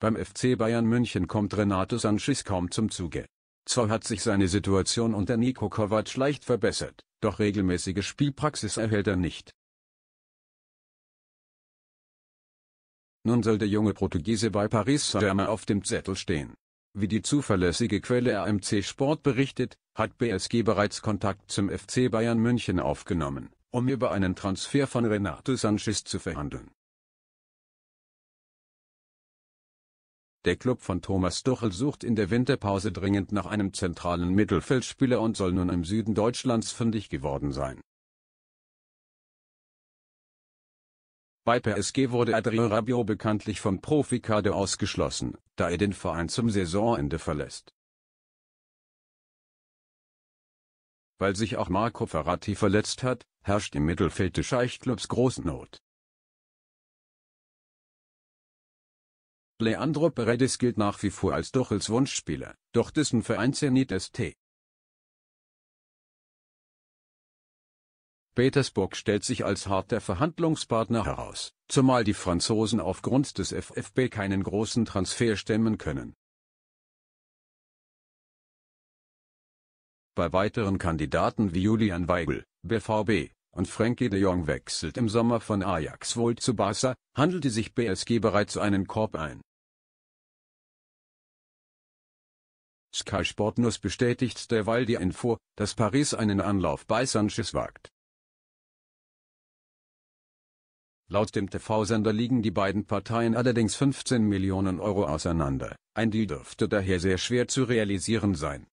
Beim FC Bayern München kommt Renato Sanchez kaum zum Zuge. Zwar hat sich seine Situation unter Niko Kovac leicht verbessert, doch regelmäßige Spielpraxis erhält er nicht. Nun soll der junge Portugiese bei Paris Saint-Germain auf dem Zettel stehen. Wie die zuverlässige Quelle AMC Sport berichtet, hat BSG bereits Kontakt zum FC Bayern München aufgenommen, um über einen Transfer von Renato Sanchez zu verhandeln. Der Club von Thomas Tuchel sucht in der Winterpause dringend nach einem zentralen Mittelfeldspieler und soll nun im Süden Deutschlands fündig geworden sein. Bei PSG wurde Adrien Rabiot bekanntlich vom Profikader ausgeschlossen, da er den Verein zum Saisonende verlässt. Weil sich auch Marco Ferrati verletzt hat, herrscht im Mittelfeld des Scheichklubs Großnot. Leandro Paredes gilt nach wie vor als Tuchels Wunschspieler, doch dessen Verein Zenit St. Petersburg stellt sich als harter Verhandlungspartner heraus, zumal die Franzosen aufgrund des FFB keinen großen Transfer stemmen können. Bei weiteren Kandidaten wie Julian Weigel, BVB, und Frankie de Jong wechselt im Sommer von Ajax wohl zu Barca, handelte sich BSG bereits einen Korb ein. Sky Sport News bestätigt derweil die Info, dass Paris einen Anlauf bei Sanchez wagt. Laut dem TV-Sender liegen die beiden Parteien allerdings 15 Millionen Euro auseinander, ein Deal dürfte daher sehr schwer zu realisieren sein.